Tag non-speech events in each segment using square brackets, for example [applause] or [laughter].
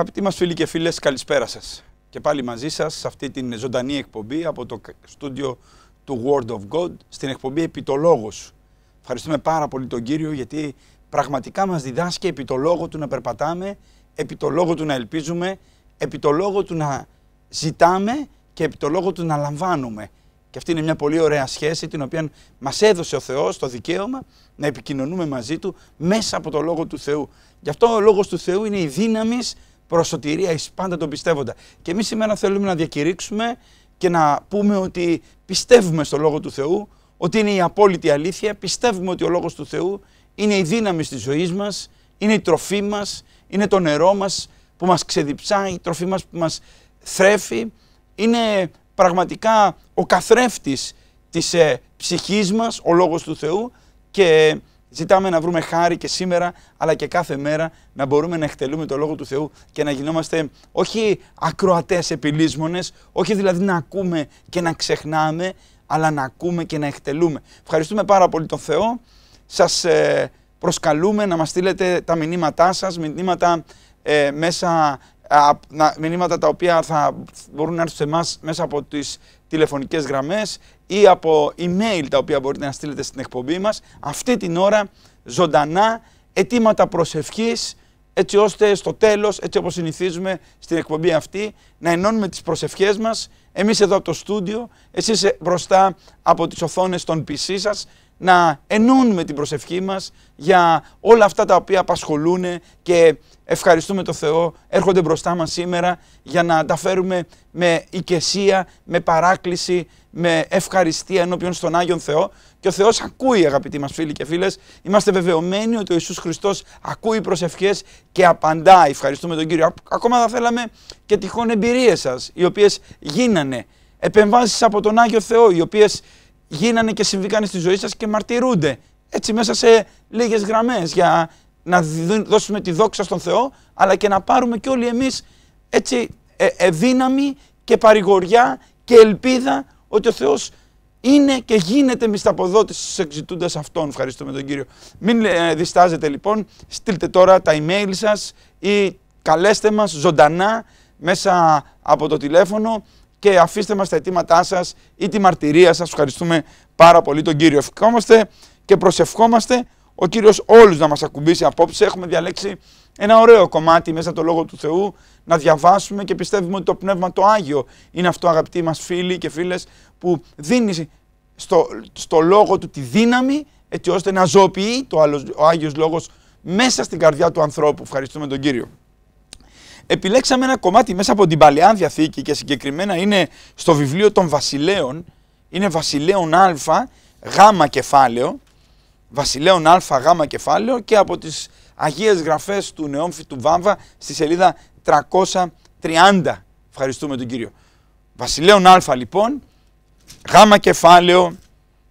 Αγαπητοί μας φίλοι και φίλες, καλησπέρα σας. Και πάλι μαζί σας σε αυτή την ζωντανή εκπομπή από το στούντιο του Word of God, στην εκπομπή «Επί το λόγο Ευχαριστούμε πάρα πολύ τον Κύριο γιατί πραγματικά μας διδάσκει επί το λόγο του να περπατάμε, επί το λόγο του να ελπίζουμε, επί το λόγο του να ζητάμε και επί το λόγο του να λαμβάνουμε. Και αυτή είναι μια πολύ ωραία σχέση την οποία μας έδωσε ο Θεός το δικαίωμα να επικοινωνούμε μαζί Του μέσα από το Λόγο του Θεού. Γι' αυτό ο Λόγος του Θεού είναι η δύναμης προσωτηρία εις πάντα τον πιστεύοντα. Και εμείς σήμερα θέλουμε να διακηρύξουμε και να πούμε ότι πιστεύουμε στο Λόγο του Θεού, ότι είναι η απόλυτη αλήθεια, πιστεύουμε ότι ο Λόγος του Θεού είναι η δύναμη στη ζωής μας, είναι η τροφή μας, είναι το νερό μας που μας ξεδιψάει, η τροφή μας που μας θρέφει, είναι πραγματικά ο καθρέφτης της ε, ψυχής μας, ο Λόγος του Θεού και Ζητάμε να βρούμε χάρη και σήμερα, αλλά και κάθε μέρα να μπορούμε να εκτελούμε το λόγο του Θεού και να γινόμαστε όχι ακροατές επιλύσμονες, όχι δηλαδή να ακούμε και να ξεχνάμε, αλλά να ακούμε και να εκτελούμε. Ευχαριστούμε πάρα πολύ τον Θεό. Σας ε, προσκαλούμε να μας στείλετε τα μηνύματά σας, μηνύματα ε, μέσα μηνύματα τα οποία θα μπορούν να έρθουν σε εμάς μέσα από τις τηλεφωνικές γραμμές ή από email τα οποία μπορείτε να στείλετε στην εκπομπή μας Αυτή την ώρα ζωντανά αιτήματα προσευχής έτσι ώστε στο τέλος έτσι όπως συνηθίζουμε στην εκπομπή αυτή, να ενώνουμε τις προσευχές μας εμείς εδώ από το στούντιο, εσείς μπροστά από τις οθόνες των PC σας να ενώνουμε την προσευχή μας για όλα αυτά τα οποία απασχολούν και ευχαριστούμε τον Θεό, έρχονται μπροστά μας σήμερα για να τα φέρουμε με οικεσία, με παράκληση, με ευχαριστία ενώπιον στον Άγιον Θεό. Και ο Θεός ακούει αγαπητοί μας φίλοι και φίλες. Είμαστε βεβαιωμένοι ότι ο Ιησούς Χριστός ακούει προσευχές και απαντά. Ευχαριστούμε τον Κύριο. Ακόμα θα θέλαμε και τυχόν εμπειρίες σας, οι οποίες γίνανε. Επεμβάσεις από τον Άγιο Θεό, οι οποίες γίνανε και συμβήκανε στη ζωή σας και μαρτυρούνται. Έτσι μέσα σε λίγες γραμμές για να δώσουμε τη δόξα στον Θεό αλλά και να πάρουμε και όλοι εμείς έτσι ε, ε, δύναμη και παρηγοριά και ελπίδα ότι ο Θεός είναι και γίνεται μισθαποδότης στους εξητούντας Αυτόν. Ευχαριστούμε τον Κύριο. Μην ε, διστάζετε λοιπόν, στείλτε τώρα τα email σας ή καλέστε μας ζωντανά μέσα από το τηλέφωνο και αφήστε μας τα αιτήματά σας ή τη μαρτυρία σας. Ευχαριστούμε πάρα πολύ τον Κύριο. Ευχόμαστε και προσευχόμαστε ο Κύριος όλους να μας ακουμπήσει απόψε. Έχουμε διαλέξει ένα ωραίο κομμάτι μέσα το Λόγο του Θεού να διαβάσουμε και πιστεύουμε ότι το Πνεύμα το Άγιο είναι αυτό αγαπητοί μας φίλοι και φίλες που δίνει στο, στο Λόγο του τη δύναμη έτσι ώστε να ζωοποιεί το, ο Άγιος Λόγος μέσα στην καρδιά του ανθρώπου. Ευχαριστούμε τον Κύριο επιλέξαμε ένα κομμάτι μέσα από την Παλαιά Διαθήκη και συγκεκριμένα είναι στο βιβλίο των βασιλέων, είναι βασιλέων α, γ κεφάλαιο, βασιλέων α, γ κεφάλαιο και από τις Αγίες Γραφές του Νεόμφη του Βάμβα στη σελίδα 330. Ευχαριστούμε τον Κύριο. Βασιλέων α λοιπόν, γ κεφάλαιο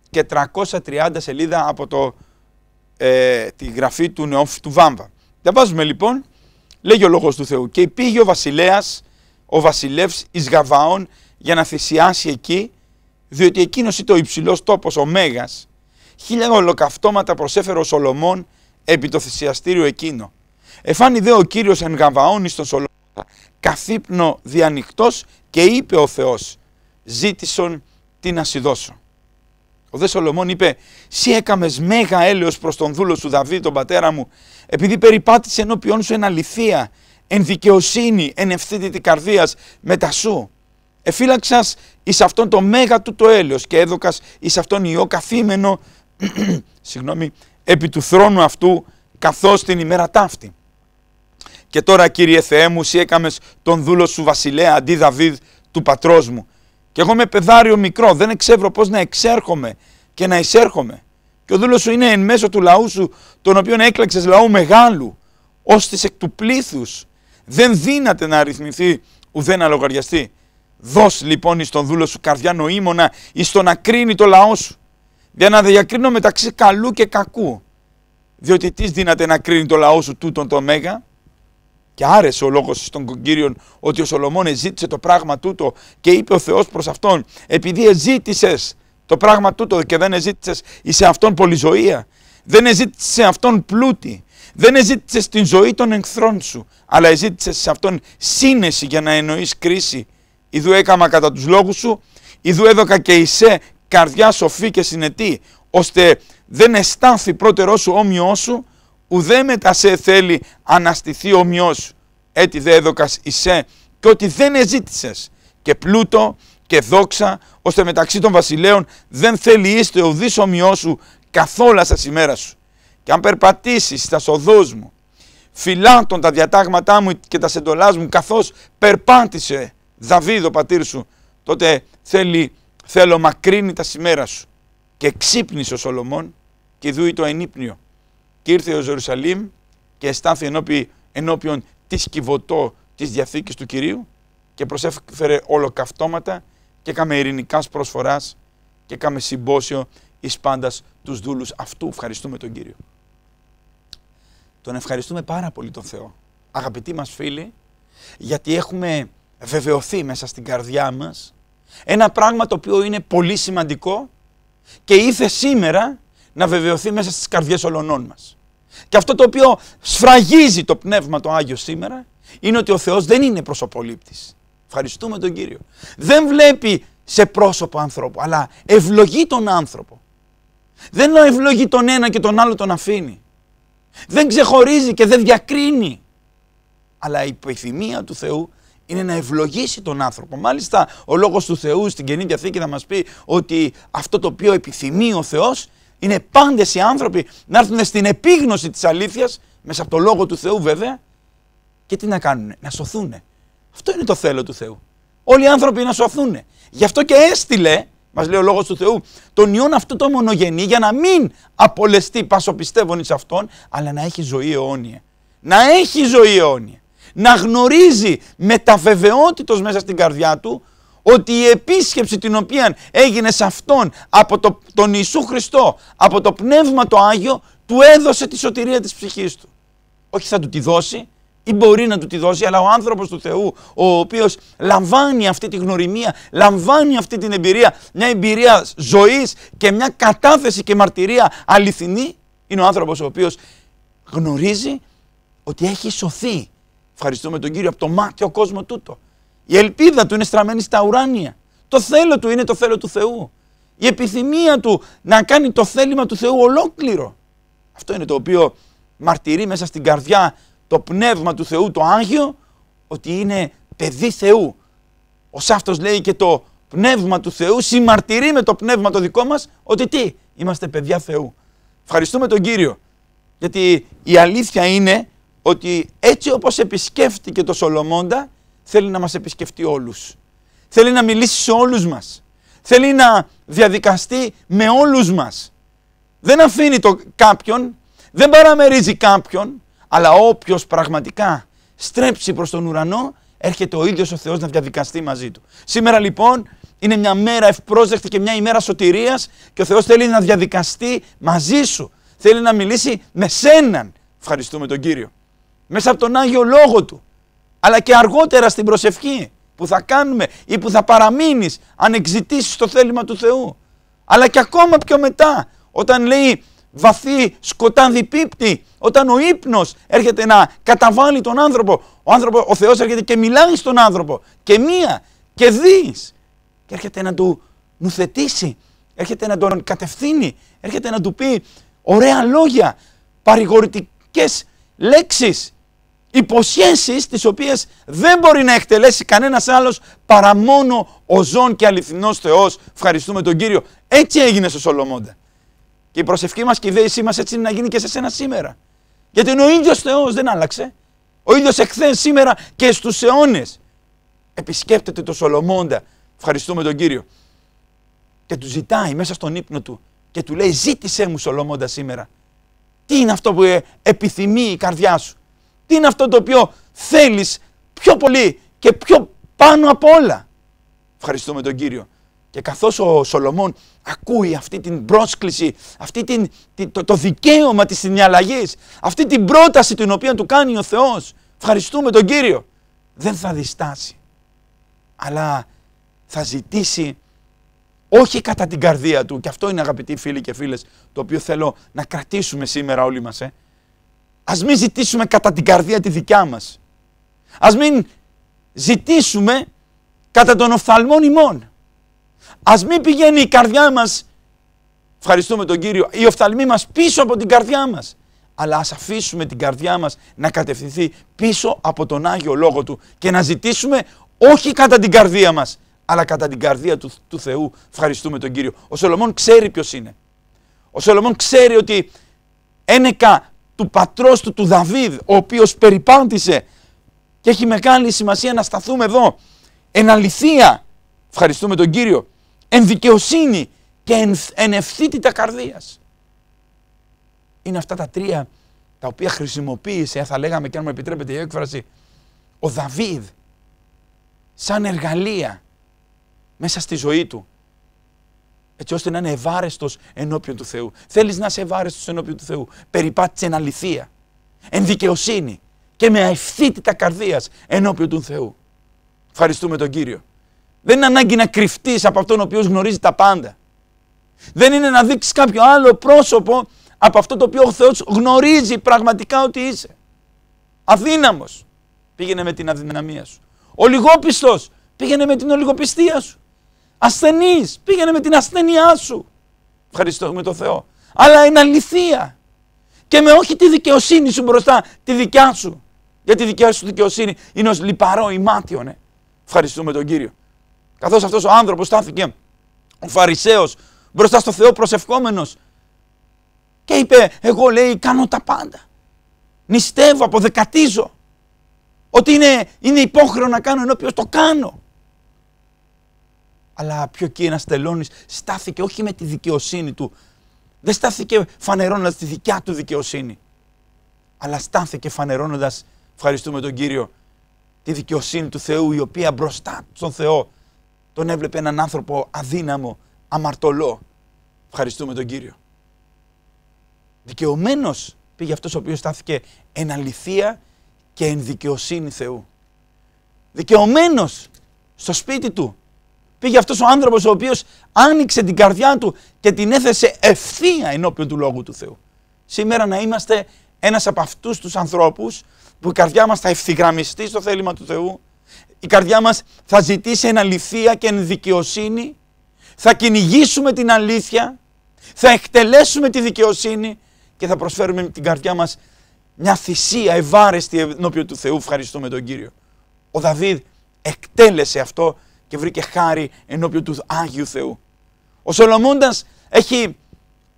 και 330 σελίδα από το, ε, τη γραφή του Νεόμφη του Βάμβα. Διαβάζουμε λοιπόν Λέγει ο λόγος του Θεού και πήγε ο βασιλέας, ο βασιλεύς εις Γαβάων για να θυσιάσει εκεί διότι εκείνος ήταν ο υψηλός τόπος, ο Μέγας. Χίλια ολοκαυτώματα προσέφερε ο Σολομών επί το θυσιαστήριο εκείνο. Εφάνη δε ο Κύριος εν Γαβαών εις τον Σολομών καθύπνο διανυκτός και είπε ο Θεός ζήτησον την δώσω. Ο δε Σολομών είπε, «Σύ έκαμες μέγα έλεος προς τον δούλο σου Δαβίδ, τον πατέρα μου, επειδή περιπάτησε ενώπιόν σου εν αληθεία, εν δικαιοσύνη, εν ευθύτητη καρδίας, σου. Εφύλαξας εις αυτόν το μέγα του το έλεος και έδωκας εις αυτόν ιό καθήμενο, [clears throat] συγγνώμη, επί του θρόνου αυτού, καθώς την ημέρα ταύτη. Και τώρα, Κύριε Θεέ μου, σύ έκαμες τον δούλο σου βασιλέα αντί Δαβίδ του πατρός μου και εγώ είμαι πεδάριο μικρό, δεν ξέρω πώς να εξέρχομαι και να εισέρχομαι. Και ο δούλος σου είναι εν μέσω του λαού σου, τον οποίο έκλαξες λαού μεγάλου, ώστε εκ του πλήθους δεν δύναται να αριθμηθεί ουδένα λογαριαστή. Δώσ λοιπόν εις τον δούλο σου καρδιά νοήμωνα, εις το να κρίνει το λαό σου, για να διακρίνω μεταξύ καλού και κακού. Διότι τι δύναται να κρίνει το λαό σου τούτον το μέγα, και άρεσε ο λόγος των κύριο ότι ο Σολομών ζήτησε το πράγμα τούτο και είπε ο Θεός προς αυτόν, επειδή ζήτησε το πράγμα τούτο και δεν εζήτησες σε αυτόν πολυζωία, δεν ζήτησε σε αυτόν πλούτη, δεν εζήτησες την ζωή των εχθρών σου, αλλά ζήτησε σε αυτόν σύνεση για να εννοείς κρίση. Ιδού έκαμα κατά τους λόγους σου, ιδού έδωκα και εισέ καρδιά σοφή και συνετή, ώστε δεν αισθάνθη πρώτερό σου όμοιό σου, ουδέ μετά σε θέλει αναστηθεί σου, έτι δε έδωκας εισέ και ότι δεν εζήτησες και πλούτο και δόξα ώστε μεταξύ των βασιλέων δεν θέλει είστε ουδής ομοιό σου καθόλου στα ημέρα σου και αν περπατήσεις στα σοδό μου φυλάτων τα διατάγματά μου και τα σεντολάς μου καθώς περπάτησε Δαβίδ ο πατήρ σου τότε θέλει, θέλω μακρύνει τα σημέρα σου και ξύπνησε ο Σολομών και δούει το ενύπνιο και ήρθε ο Ζερουσαλήμ και αισθάνθη ενώπι, ενώπιον της σκηβωτό της διαθήκης του κυρίου και προσέφερε ολοκαυτώματα και κάμε ειρηνικάς προσφοράς και κάμε συμπόσιο εις πάντας τους δούλους αυτού. Ευχαριστούμε τον κύριο. Τον ευχαριστούμε πάρα πολύ τον Θεό. Αγαπητοί μας φίλοι, γιατί έχουμε βεβαιωθεί μέσα στην καρδιά μας ένα πράγμα το οποίο είναι πολύ σημαντικό και ήρθε σήμερα να βεβαιωθεί μέσα στις καρδιές ολονών μας. Και αυτό το οποίο σφραγίζει το Πνεύμα το Άγιο σήμερα είναι ότι ο Θεός δεν είναι προσωπολήπτης. Ευχαριστούμε τον Κύριο. Δεν βλέπει σε πρόσωπο ανθρώπου, αλλά ευλογεί τον άνθρωπο. Δεν ευλογεί τον ένα και τον άλλο τον αφήνει. Δεν ξεχωρίζει και δεν διακρίνει. Αλλά η επιθυμία του Θεού είναι να ευλογήσει τον άνθρωπο. Μάλιστα ο λόγος του Θεού στην Καινή Διαθήκη θα μας πει ότι αυτό το οποίο επιθυμεί ο Θεός είναι πάντες οι άνθρωποι να έρθουν στην επίγνωση της αλήθειας, μέσα από το Λόγο του Θεού βέβαια, και τι να κάνουν, να σωθούν. Αυτό είναι το θέλω του Θεού. Όλοι οι άνθρωποι να σωθούν. Γι' αυτό και έστειλε, μας λέει ο Λόγος του Θεού, τον Ιόν αυτό το μονογενή για να μην απολεστεί πασοπιστεύων σε αυτόν, αλλά να έχει ζωή αιώνια. Να έχει ζωή αιώνια. Να γνωρίζει με τα μέσα στην καρδιά του ότι η επίσκεψη την οποία έγινε σε αυτόν από τον Ιησού Χριστό, από το Πνεύμα το Άγιο, του έδωσε τη σωτηρία της ψυχής του. Όχι θα του τη δώσει ή μπορεί να του τη δώσει, αλλά ο άνθρωπος του Θεού, ο οποίος λαμβάνει αυτή τη γνωριμία, λαμβάνει αυτή την εμπειρία, μια εμπειρία ζωής και μια κατάθεση και μαρτυρία αληθινή, είναι ο άνθρωπος ο οποίος γνωρίζει ότι έχει σωθεί. Ευχαριστούμε τον Κύριο από το μάτιο κόσμο τούτο. Η ελπίδα του είναι στραμμένη στα ουράνια. Το θέλω του είναι το θέλω του Θεού. Η επιθυμία του να κάνει το θέλημα του Θεού ολόκληρο. Αυτό είναι το οποίο μαρτυρεί μέσα στην καρδιά το πνεύμα του Θεού, το Άγιο, ότι είναι παιδί Θεού. Ο Σάφτος λέει και το πνεύμα του Θεού συμμαρτυρεί με το πνεύμα το δικό μας ότι τι, είμαστε παιδιά Θεού. Ευχαριστούμε τον Κύριο, γιατί η αλήθεια είναι ότι έτσι όπως επισκέφτηκε το Σολομώντα, θέλει να μας επισκεφτεί όλους. Θέλει να μιλήσει σε όλους μας. Θέλει να διαδικαστεί με όλους μας. Δεν αφήνει το κάποιον, δεν παραμερίζει κάποιον, αλλά όποιος πραγματικά στρέψει προς τον ουρανό, έρχεται ο ίδιος ο Θεός να διαδικαστεί μαζί του. Σήμερα λοιπόν είναι μια μέρα ευπρόσδεκτη και μια ημέρα σωτηρίας και ο Θεός θέλει να διαδικαστεί μαζί σου. Θέλει να μιλήσει με σέναν. Ευχαριστούμε τον Κύριο. Μέσα από τον Άγιο Λόγο Του αλλά και αργότερα στην προσευχή που θα κάνουμε ή που θα παραμείνεις αν εξητήσεις το θέλημα του Θεού. Αλλά και ακόμα πιο μετά όταν λέει βαθύ σκοτάδι πίπτη, όταν ο ύπνος έρχεται να καταβάλει τον άνθρωπο, ο, άνθρωπο, ο Θεός έρχεται και μιλάει στον άνθρωπο και μία και δεις και έρχεται να του νουθετήσει, έρχεται να τον κατευθύνει, έρχεται να του πει ωραία λόγια, παρηγορητικές λέξεις υποσχέσεις τις οποίες δεν μπορεί να εκτελέσει κανένας άλλος παρά μόνο ο ζών και αληθινός Θεός. Ευχαριστούμε τον Κύριο. Έτσι έγινε στο Σολομώντα. Και η προσευχή μας και η δέησή μας έτσι είναι να γίνει και σε σένα σήμερα. Γιατί είναι ο ίδιος Θεός, δεν άλλαξε. Ο ίδιος εχθές σήμερα και στους αιώνες. Επισκέπτεται το Σολομώντα. Ευχαριστούμε τον Κύριο. Και του ζητάει μέσα στον ύπνο του και του λέει ζήτησέ μου Σολομώντα σήμερα. Τι είναι αυτό που ε, επιθυμεί η καρδιά σου. Τι είναι αυτό το οποίο θέλεις πιο πολύ και πιο πάνω από όλα. Ευχαριστούμε τον Κύριο. Και καθώς ο Σολομών ακούει αυτή την πρόσκληση, αυτή την, το, δικαίωμα της συνιαλλαγής, αυτή την πρόταση την οποία του κάνει ο Θεός, ευχαριστούμε τον Κύριο, δεν θα διστάσει. Αλλά θα ζητήσει όχι κατά την καρδία του. Και αυτό είναι αγαπητοί φίλοι και φίλες, το οποίο θέλω να κρατήσουμε σήμερα όλοι μας. Ε. Ας μην ζητήσουμε κατά την καρδία τη δικιά μας. Ας μην ζητήσουμε κατά των οφθαλμών ημών. Ας μην πηγαίνει η καρδιά μας, ευχαριστούμε τον Κύριο, η οφθαλμή μας πίσω από την καρδιά μας. Αλλά ας αφήσουμε την καρδιά μας να κατευθυνθεί πίσω από τον Άγιο Λόγο Του και να ζητήσουμε όχι κατά την καρδία μας, αλλά κατά την καρδία του, του Θεού. Ευχαριστούμε τον Κύριο. Ο Σολομών ξέρει ποιος είναι. Ο Σολομών ξέρει ότι ένεκα του πατρός του, του Δαβίδ, ο οποίος περιπάντησε και έχει μεγάλη σημασία να σταθούμε εδώ. Εν αληθεία, ευχαριστούμε τον Κύριο, εν δικαιοσύνη και εν, εν ευθύτητα καρδίας. Είναι αυτά τα τρία τα οποία χρησιμοποίησε, θα λέγαμε και αν μου επιτρέπετε η έκφραση, ο Δαβίδ σαν εργαλεία μέσα στη ζωή του έτσι ώστε να είναι ευάρεστος ενώπιον του Θεού. Θέλεις να είσαι ευάρεστος ενώπιον του Θεού. Περιπάτησε εν αληθεία, εν δικαιοσύνη και με αευθύτητα καρδίας ενώπιον του Θεού. Ευχαριστούμε τον κύριο. Δεν είναι ανάγκη να κρυφτείς από αυτόν ο οποίος γνωρίζει τα πάντα. Δεν είναι να δείξεις κάποιο άλλο πρόσωπο από αυτό το οποίο ο Θεός γνωρίζει πραγματικά ότι είσαι. Αδύναμος. Πήγαινε με την αδυναμία σου. Ο λιγόπιστο Πήγαινε με την ολιγοπιστία σου. Ασθενή, πήγαινε με την ασθένειά σου. Ευχαριστούμε τον Θεό. Αλλά είναι αληθεία. Και με όχι τη δικαιοσύνη σου μπροστά, τη δικιά σου. Γιατί η δικιά σου δικαιοσύνη είναι ως λιπαρό ναι. Ευχαριστούμε τον κύριο. Καθώς αυτός ο άνθρωπος στάθηκε ο Φαρισαίος μπροστά στο Θεό προσευχόμενος και είπε: Εγώ λέει, κάνω τα πάντα. Νηστεύω, αποδεκατίζω. Ότι είναι, είναι υπόχρεο να κάνω ενώ ποιος το κάνω αλλά πιο εκεί ένας στάθηκε όχι με τη δικαιοσύνη του. Δεν στάθηκε φανερώνοντας τη δικιά του δικαιοσύνη. Αλλά στάθηκε φανερώνοντας, ευχαριστούμε τον κύριο, τη δικαιοσύνη του Θεού, η οποία μπροστά στον Θεό τον έβλεπε έναν άνθρωπο αδύναμο, αμαρτωλό. Ευχαριστούμε τον κύριο. Δικαιωμένος πήγε αυτός ο οποίος στάθηκε εν αληθεία και εν δικαιοσύνη Θεού. Δικαιωμένος στο σπίτι του πήγε αυτός ο άνθρωπος ο οποίος άνοιξε την καρδιά του και την έθεσε ευθεία ενώπιον του λόγου του Θεού. Σήμερα να είμαστε ένας από αυτούς τους ανθρώπους που η καρδιά μας θα ευθυγραμμιστεί στο θέλημα του Θεού, η καρδιά μας θα ζητήσει εναλυθία και δικαιοσύνη. θα κυνηγήσουμε την αλήθεια, θα εκτελέσουμε τη δικαιοσύνη και θα προσφέρουμε την καρδιά μας μια θυσία ευάρεστη ενώπιον του Θεού. Ευχαριστούμε τον κύριο. Ο Δαβίδ εκτέλεσε αυτό και βρήκε χάρη ενώπιον του Άγιου Θεού. Ο Σολομώντας έχει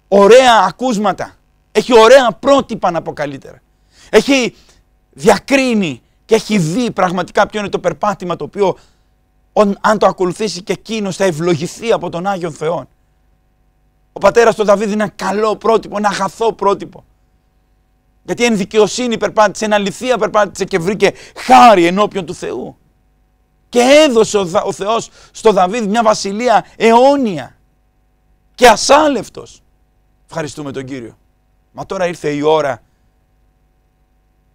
ωραία ακούσματα, έχει ωραία πρότυπα να πω καλύτερα. Έχει διακρίνει και έχει δει πραγματικά ποιο είναι το περπάτημα το οποίο αν το ακολουθήσει και εκείνος θα ευλογηθεί από τον Άγιο Θεό. Ο πατέρας του Δαβίδ είναι ένα καλό πρότυπο, ένα αγαθό πρότυπο. Γιατί εν δικαιοσύνη περπάτησε, εν αληθεία περπάτησε και βρήκε χάρη ενώπιον του Θεού και έδωσε ο Θεός στο Δαβίδ μια βασιλεία αιώνια και ασάλευτος. Ευχαριστούμε τον Κύριο. Μα τώρα ήρθε η ώρα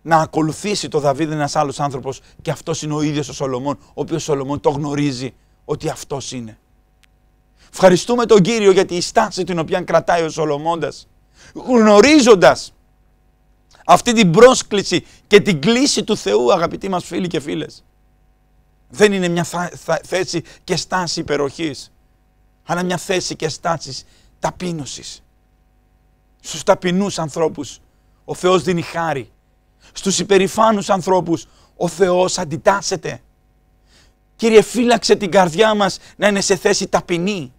να ακολουθήσει το Δαβίδ ένας άλλος άνθρωπος και αυτός είναι ο ίδιος ο Σολομών, ο οποίος ο Σολομών το γνωρίζει ότι αυτός είναι. Ευχαριστούμε τον Κύριο για τη στάση την οποία κρατάει ο Σολομώντας, γνωρίζοντας αυτή την πρόσκληση και την κλίση του Θεού αγαπητοί μας φίλοι και φίλες δεν είναι μια θέση και στάση υπεροχής, αλλά μια θέση και στάσης ταπείνωσης. Στους ταπεινούς ανθρώπους ο Θεός δίνει χάρη. Στους υπερηφάνους ανθρώπους ο Θεός αντιτάσσεται. Κύριε φύλαξε την καρδιά μας να είναι σε θέση ταπεινή.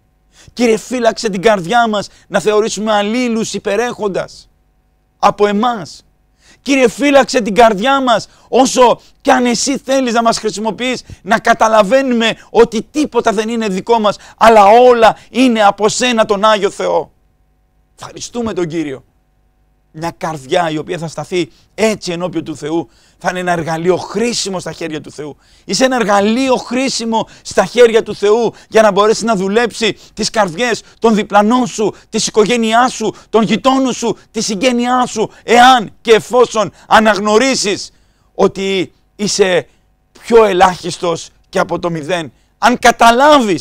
Κύριε φύλαξε την καρδιά μας να θεωρήσουμε αλλήλους υπερέχοντας από εμάς. Κύριε φύλαξε την καρδιά μας όσο κι αν εσύ θέλεις να μας χρησιμοποιείς να καταλαβαίνουμε ότι τίποτα δεν είναι δικό μας αλλά όλα είναι από σένα τον Άγιο Θεό. Ευχαριστούμε τον Κύριο μια καρδιά η οποία θα σταθεί έτσι ενώπιον του Θεού, θα είναι ένα εργαλείο χρήσιμο στα χέρια του Θεού. Είσαι ένα εργαλείο χρήσιμο στα χέρια του Θεού για να μπορέσει να δουλέψει τις καρδιές των διπλανών σου, της οικογένειάς σου, των γειτόνων σου, τη συγγένειά σου, εάν και εφόσον αναγνωρίσεις ότι είσαι πιο ελάχιστος και από το μηδέν. Αν καταλάβεις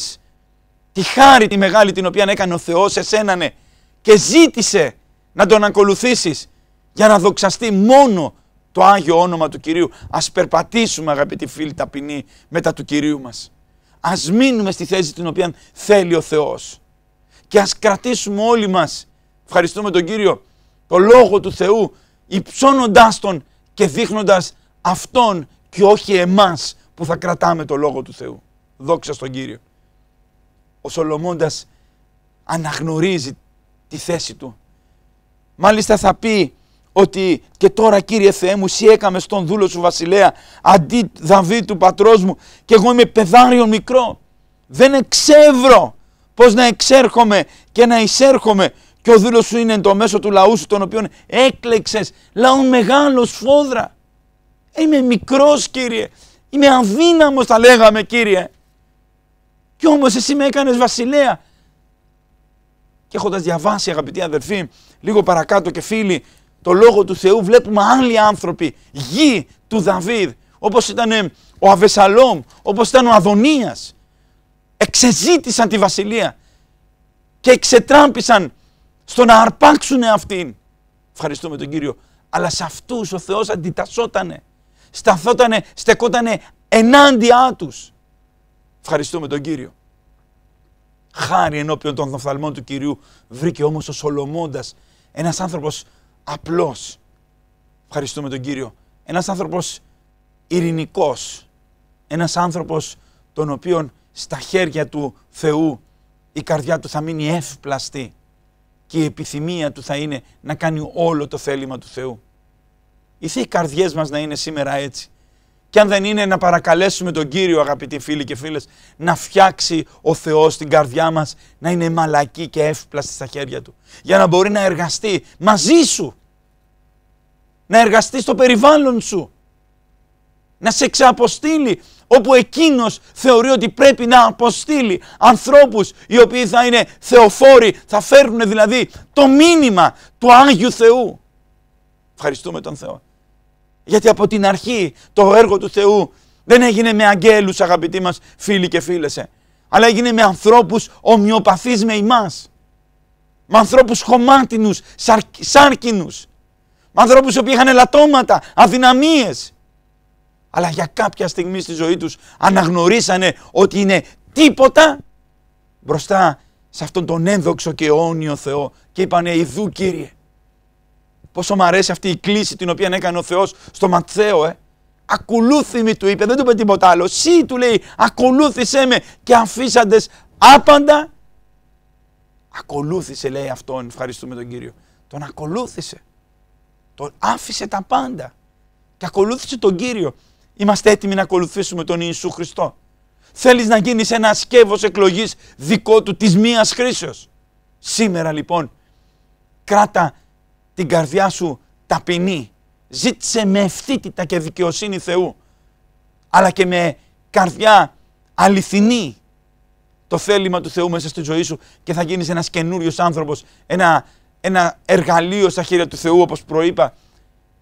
τη χάρη τη μεγάλη την οποία έκανε ο Θεός εσένανε και ζήτησε να τον ακολουθήσεις για να δοξαστεί μόνο το Άγιο όνομα του Κυρίου. Ας περπατήσουμε αγαπητοί φίλοι ταπεινοί μετά του Κυρίου μας. Ας μείνουμε στη θέση την οποία θέλει ο Θεός. Και ας κρατήσουμε όλοι μας, ευχαριστούμε τον Κύριο, το Λόγο του Θεού υψώνοντάς Τον και δείχνοντας Αυτόν και όχι εμάς που θα κρατάμε το Λόγο του Θεού. Δόξα στον Κύριο. Ο Σολομώντας αναγνωρίζει τη θέση του Μάλιστα θα πει ότι και τώρα Κύριε Θεέ μου εσύ έκαμε στον δούλο σου βασιλέα αντί Δαβίδ του πατρός μου και εγώ είμαι παιδάριο μικρό. Δεν εξεύρω πώς να εξέρχομαι και να εισέρχομαι και ο δούλος σου είναι το μέσο του λαού σου τον οποίον έκλεξες λαό μεγάλος φόδρα. Είμαι μικρός Κύριε, είμαι αδύναμος τα λέγαμε Κύριε. Κι όμως εσύ με έκανες βασιλέα και έχοντας διαβάσει, αγαπητοί αδερφοί, λίγο παρακάτω και φίλοι, το λόγο του Θεού, βλέπουμε άλλοι άνθρωποι, γη του Δαβίδ, όπως ε, ήταν ο Αβεσαλόμ, όπως ήταν ο Αδονία. Εξεζήτησαν τη βασιλεία και εξετράμπησαν στο να αρπάξουν αυτήν. Ευχαριστούμε τον Κύριο. Αλλά σε αυτούς ο Θεός αντιτασσότανε. Σταθότανε, στεκότανε ενάντια τους. Ευχαριστούμε τον Κύριο χάρη ενώπιον των οφθαλμών του Κυρίου. Βρήκε όμως ο Σολομώντας, ένας άνθρωπος απλός. Ευχαριστούμε τον Κύριο. Ένας άνθρωπος ειρηνικός. Ένας άνθρωπος τον οποίον στα χέρια του Θεού η καρδιά του θα μείνει εύπλαστη και η επιθυμία του θα είναι να κάνει όλο το θέλημα του Θεού. Οι καρδιές μας να είναι σήμερα έτσι. Και αν δεν είναι να παρακαλέσουμε τον Κύριο αγαπητοί φίλοι και φίλες να φτιάξει ο Θεός την καρδιά μας να είναι μαλακή και εύπλαστη στα χέρια Του. Για να μπορεί να εργαστεί μαζί σου. Να εργαστεί στο περιβάλλον σου. Να σε ξαποστείλει όπου εκείνος θεωρεί ότι πρέπει να αποστείλει ανθρώπους οι οποίοι θα είναι θεοφόροι, θα φέρουν δηλαδή το μήνυμα του Άγιου Θεού. Ευχαριστούμε τον Θεό. Γιατί από την αρχή το έργο του Θεού δεν έγινε με αγγέλους αγαπητοί μας φίλοι και φίλες. Ε, αλλά έγινε με ανθρώπους ομοιοπαθείς με εμάς. Με ανθρώπους χωμάτινους, σάρκινους. Με ανθρώπους που είχαν λατώματα, αδυναμίες. Αλλά για κάποια στιγμή στη ζωή τους αναγνωρίσανε ότι είναι τίποτα μπροστά σε αυτόν τον ένδοξο και αιώνιο Θεό. Και είπανε Ιδού Κύριε. Πόσο μου αρέσει αυτή η κλίση την οποία έκανε ο Θεός στο Ματθαίο, ε. Ακολούθημη του είπε, δεν του είπε τίποτα άλλο. Συ του λέει, ακολούθησέ με και αφήσαντε άπαντα. Ακολούθησε λέει αυτόν, ευχαριστούμε τον Κύριο. Τον ακολούθησε. Τον άφησε τα πάντα. Και ακολούθησε τον Κύριο. Είμαστε έτοιμοι να ακολουθήσουμε τον Ιησού Χριστό. Θέλεις να γίνεις ένα σκεύος εκλογής δικό του της μια χρήσεως. Σήμερα λοιπόν κράτα την καρδιά σου ταπεινή. Ζήτησε με ευθύτητα και δικαιοσύνη Θεού, αλλά και με καρδιά αληθινή το θέλημα του Θεού μέσα στη ζωή σου και θα γίνεις ένας καινούριος άνθρωπος, ένα, ένα εργαλείο στα χέρια του Θεού όπως προείπα,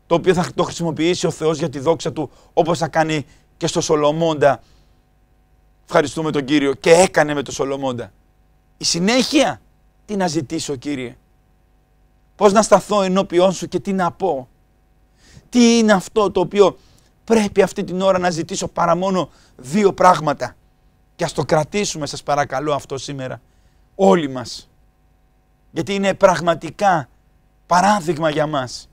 το οποίο θα το χρησιμοποιήσει ο Θεός για τη δόξα Του, όπως θα κάνει και στο Σολομώντα. Ευχαριστούμε τον Κύριο και έκανε με το Σολομώντα. Η συνέχεια, τι να ζητήσω Κύριε. Πώς να σταθώ ενώπιόν σου και τι να πω. Τι είναι αυτό το οποίο πρέπει αυτή την ώρα να ζητήσω παρά μόνο δύο πράγματα. Και ας το κρατήσουμε σας παρακαλώ αυτό σήμερα όλοι μας. Γιατί είναι πραγματικά παράδειγμα για μας.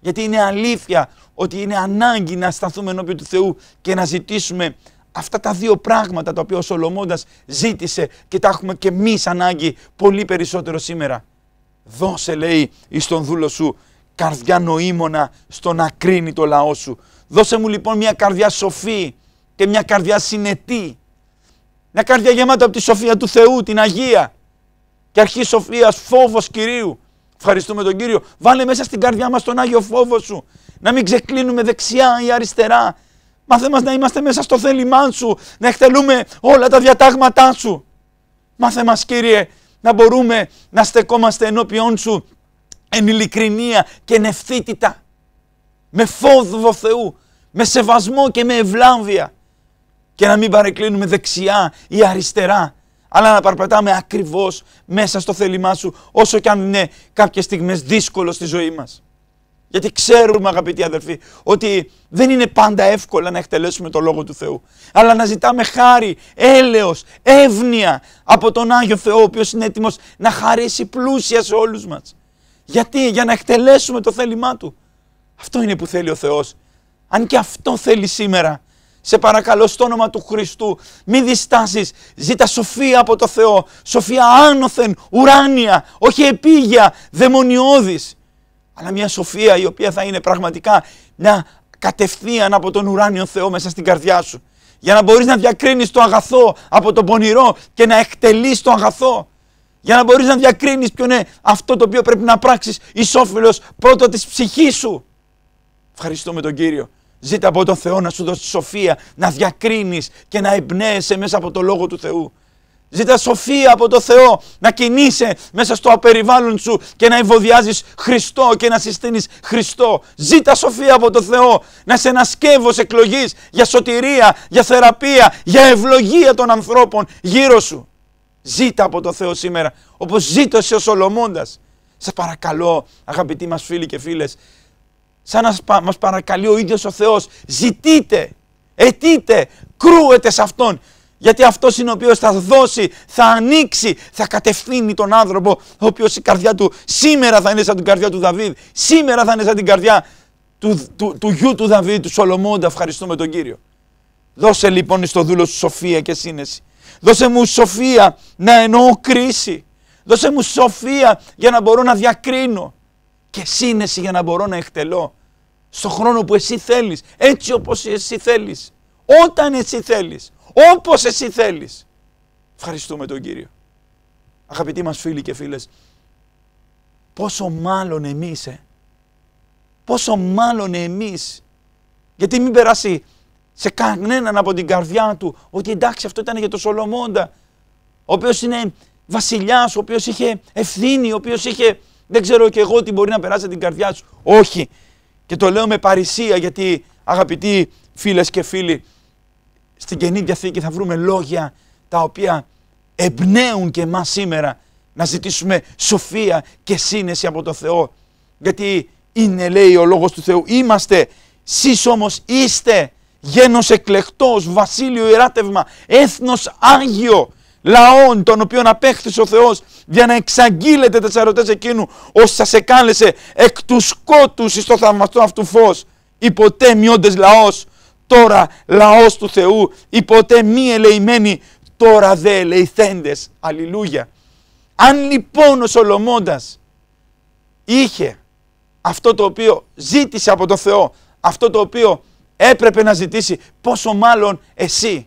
Γιατί είναι αλήθεια ότι είναι ανάγκη να σταθούμε ενώπιον του Θεού και να ζητήσουμε αυτά τα δύο πράγματα τα οποία ο Σολομώντας ζήτησε και τα έχουμε και εμείς ανάγκη πολύ περισσότερο σήμερα. Δώσε λέει εις τον δούλο σου καρδιά νοήμωνα στο να κρίνει το λαό σου. Δώσε μου λοιπόν μια καρδιά σοφή και μια καρδιά συνετή. Μια καρδιά γεμάτα από τη σοφία του Θεού, την Αγία. Και αρχή σοφίας, φόβος Κυρίου. Ευχαριστούμε τον Κύριο. Βάλε μέσα στην καρδιά μας τον Άγιο Φόβο σου. Να μην ξεκλίνουμε δεξιά ή αριστερά. Μάθε μας να είμαστε μέσα στο θέλημά σου. Να εκτελούμε όλα τα διατάγματά σου. Μάθε μας Κύριε να μπορούμε να στεκόμαστε ενώπιόν σου εν ειλικρινία και εν ευθύτητα, με φόβο Θεού, με σεβασμό και με ευλάμβια και να μην παρεκκλίνουμε δεξιά ή αριστερά, αλλά να παρπατάμε ακριβώς μέσα στο θέλημά σου, όσο και αν είναι κάποιες στιγμές δύσκολο στη ζωή μας. Γιατί ξέρουμε αγαπητοί αδελφοί ότι δεν είναι πάντα εύκολα να εκτελέσουμε το Λόγο του Θεού. Αλλά να ζητάμε χάρη, έλεος, εύνοια από τον Άγιο Θεό ο οποίος είναι έτοιμος να χαρίσει πλούσια σε όλους μας. Γιατί, για να εκτελέσουμε το θέλημά Του. Αυτό είναι που θέλει ο Θεός. Αν και αυτό θέλει σήμερα. Σε παρακαλώ στο όνομα του Χριστού μη διστάσεις, ζήτα σοφία από το Θεό, σοφία άνωθεν, ουράνια, όχι επίγεια, δαιμονιώδης αλλά μια σοφία η οποία θα είναι πραγματικά να κατευθείαν από τον ουράνιο Θεό μέσα στην καρδιά σου. Για να μπορείς να διακρίνεις το αγαθό από το πονηρό και να εκτελείς το αγαθό. Για να μπορείς να διακρίνεις ποιο είναι αυτό το οποίο πρέπει να πράξεις ισόφιλος πρώτα της ψυχής σου. Ευχαριστώ με τον Κύριο. Ζήτα από τον Θεό να σου δώσει σοφία, να διακρίνεις και να εμπνέεσαι μέσα από το Λόγο του Θεού. Ζήτα σοφία από το Θεό να κινείσαι μέσα στο απεριβάλλον σου και να ευωδιάζεις Χριστό και να συστήνεις Χριστό. Ζήτα σοφία από το Θεό να σε ένα σκεύος εκλογής για σωτηρία, για θεραπεία, για ευλογία των ανθρώπων γύρω σου. Ζήτα από το Θεό σήμερα όπως ζήτωσε ο Σολομώντας. Σε παρακαλώ αγαπητοί μας φίλοι και φίλες, σαν να μας παρακαλεί ο ίδιος ο Θεός, ζητείτε, αιτείτε, κρούετε σε Αυτόν γιατί αυτός είναι ο οποίος θα δώσει, θα ανοίξει, θα κατευθύνει τον άνθρωπο, ο οποίος η καρδιά του σήμερα θα είναι σαν την καρδιά του Δαβίδ, σήμερα θα είναι σαν την καρδιά του, του, του, γιου του Δαβίδ, του Σολομώντα. Ευχαριστούμε τον κύριο. Δώσε λοιπόν στο δούλο σου σοφία και σύνεση. Δώσε μου σοφία να εννοώ κρίση. Δώσε μου σοφία για να μπορώ να διακρίνω και σύνεση για να μπορώ να εκτελώ Στον χρόνο που εσύ θέλεις, έτσι όπως εσύ θέλεις, όταν εσύ θέλεις, όπως εσύ θέλεις. Ευχαριστούμε τον Κύριο. Αγαπητοί μας φίλοι και φίλες, πόσο μάλλον εμείς, ε? πόσο μάλλον εμείς, γιατί μην περάσει σε κανέναν από την καρδιά του ότι εντάξει αυτό ήταν για τον Σολομώντα, ο οποίος είναι βασιλιάς, ο οποίος είχε ευθύνη, ο οποίος είχε δεν ξέρω και εγώ τι μπορεί να περάσει την καρδιά σου. Όχι. Και το λέω με παρησία γιατί αγαπητοί φίλες και φίλοι στην Καινή Διαθήκη θα βρούμε λόγια τα οποία εμπνέουν και εμάς σήμερα να ζητήσουμε σοφία και σύνεση από το Θεό. Γιατί είναι λέει ο Λόγος του Θεού είμαστε, σεις όμως είστε γένος εκλεκτός, βασίλειο ιεράτευμα, έθνος άγιο, λαών τον οποίων απέχθησε ο Θεός για να εξαγγείλετε τα σαρωτές εκείνου όσοι σας εκάλεσε εκ του σκότους εις το θαυμαστό αυτού φως. Υποτέ λαός τώρα λαός του Θεού ή ποτέ μη ελεημένοι τώρα δε ελεηθέντες. Αλληλούια. Αν λοιπόν ο Σολομώντας είχε αυτό το οποίο ζήτησε από το Θεό, αυτό το οποίο έπρεπε να ζητήσει, πόσο μάλλον εσύ.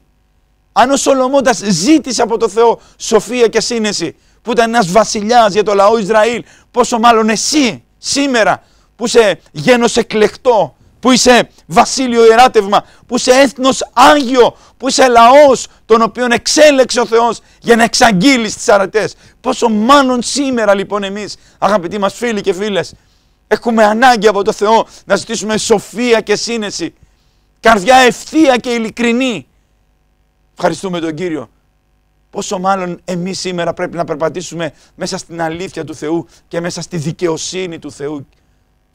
Αν ο Σολομώντας ζήτησε από το Θεό σοφία και σύνεση, που ήταν ένας βασιλιάς για το λαό Ισραήλ, πόσο μάλλον εσύ σήμερα που σε γένος εκλεκτό, που είσαι βασίλειο ιεράτευμα, που είσαι έθνος άγιο, που είσαι λαός τον οποίον εξέλεξε ο Θεός για να εξαγγείλει τις αρετές. Πόσο μάλλον σήμερα λοιπόν εμείς αγαπητοί μας φίλοι και φίλες έχουμε ανάγκη από το Θεό να ζητήσουμε σοφία και σύνεση, καρδιά ευθεία και ειλικρινή. Ευχαριστούμε τον Κύριο. Πόσο μάλλον εμείς σήμερα πρέπει να περπατήσουμε μέσα στην αλήθεια του Θεού και μέσα στη δικαιοσύνη του Θεού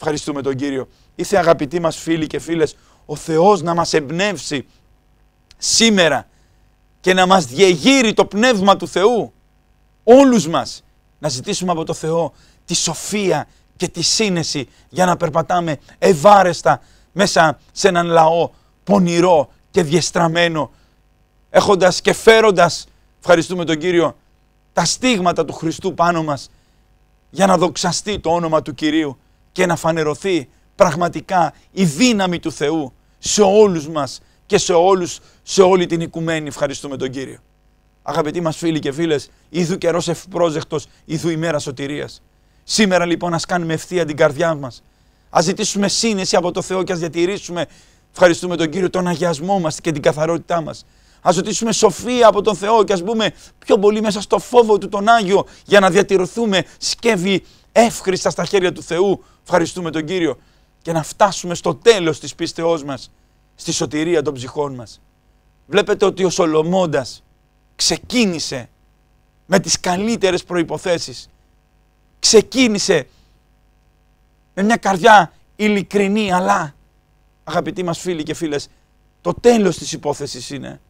Ευχαριστούμε τον Κύριο. Ήθε αγαπητοί μας φίλοι και φίλες, ο Θεός να μας εμπνεύσει σήμερα και να μας διεγείρει το Πνεύμα του Θεού. Όλους μας να ζητήσουμε από τον Θεό τη σοφία και τη σύνεση για να περπατάμε ευάρεστα μέσα σε έναν λαό πονηρό και διεστραμμένο έχοντας και φέροντας, ευχαριστούμε τον Κύριο, τα στίγματα του Χριστού πάνω μας για να δοξαστεί το όνομα του Κυρίου και να φανερωθεί πραγματικά η δύναμη του Θεού σε όλους μας και σε όλους, σε όλη την οικουμένη. Ευχαριστούμε τον Κύριο. Αγαπητοί μας φίλοι και φίλες, είδου καιρός ευπρόζεκτος, ήδου ημέρας σωτηρίας. Σήμερα λοιπόν ας κάνουμε ευθεία την καρδιά μας. Ας ζητήσουμε σύνεση από το Θεό και ας διατηρήσουμε, ευχαριστούμε τον Κύριο, τον αγιασμό μας και την καθαρότητά μας. Ας ζητήσουμε σοφία από τον Θεό και ας μπούμε πιο πολύ μέσα στο φόβο του τον Άγιο για να διατηρηθούμε σκεύη εύχριστα στα χέρια του Θεού Ευχαριστούμε τον Κύριο και να φτάσουμε στο τέλος της πίστεώς μας, στη σωτηρία των ψυχών μας. Βλέπετε ότι ο Σολομώντας ξεκίνησε με τις καλύτερες προϋποθέσεις. Ξεκίνησε με μια καρδιά ειλικρινή, αλλά αγαπητοί μας φίλοι και φίλες, το τέλος της υπόθεσης είναι.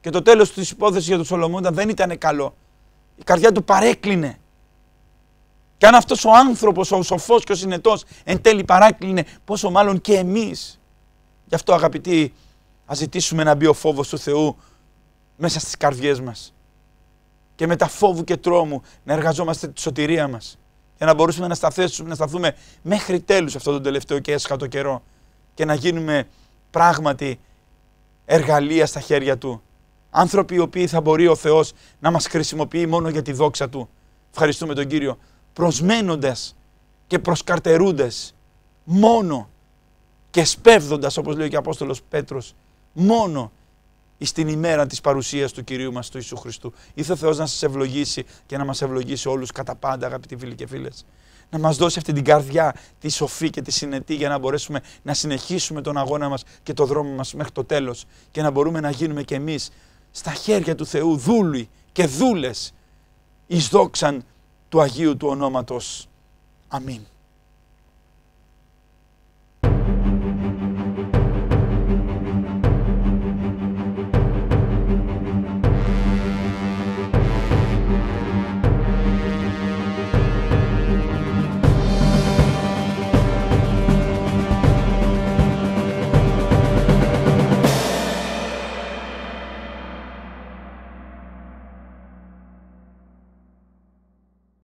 Και το τέλος της υπόθεσης για τον Σολομώντα δεν ήταν καλό. Η καρδιά του παρέκλεινε. Και αν αυτός ο άνθρωπος, ο σοφός και ο συνετός εν τέλει παράκλεινε, πόσο μάλλον και εμείς. Γι' αυτό αγαπητοί, ας ζητήσουμε να μπει ο φόβος του Θεού μέσα στις καρδιές μας. Και με τα φόβου και τρόμου να εργαζόμαστε τη σωτηρία μας. Για να μπορούσαμε να, σταθέσουμε, να σταθούμε μέχρι τέλους αυτόν τον τελευταίο και έσχατο καιρό. Και να γίνουμε πράγματι εργαλεία στα χέρια Του. Άνθρωποι οι οποίοι θα μπορεί ο Θεός να μας χρησιμοποιεί μόνο για τη δόξα Του. Ευχαριστούμε τον Κύριο προσμένοντας και προσκαρτερούντας μόνο και σπέβδοντας όπως λέει και ο Απόστολος Πέτρος μόνο στην ημέρα της παρουσίας του Κυρίου μας του Ιησού Χριστού. Ήθε ο Θεός να σας ευλογήσει και να μας ευλογήσει όλους κατά πάντα αγαπητοί φίλοι και φίλες. Να μας δώσει αυτή την καρδιά, τη σοφή και τη συνετή για να μπορέσουμε να συνεχίσουμε τον αγώνα μας και το δρόμο μας μέχρι το τέλος και να μπορούμε να γίνουμε κι εμείς στα χέρια του Θεού δούλοι και δούλες εις δόξαν του Αγίου του ονόματος. Αμήν.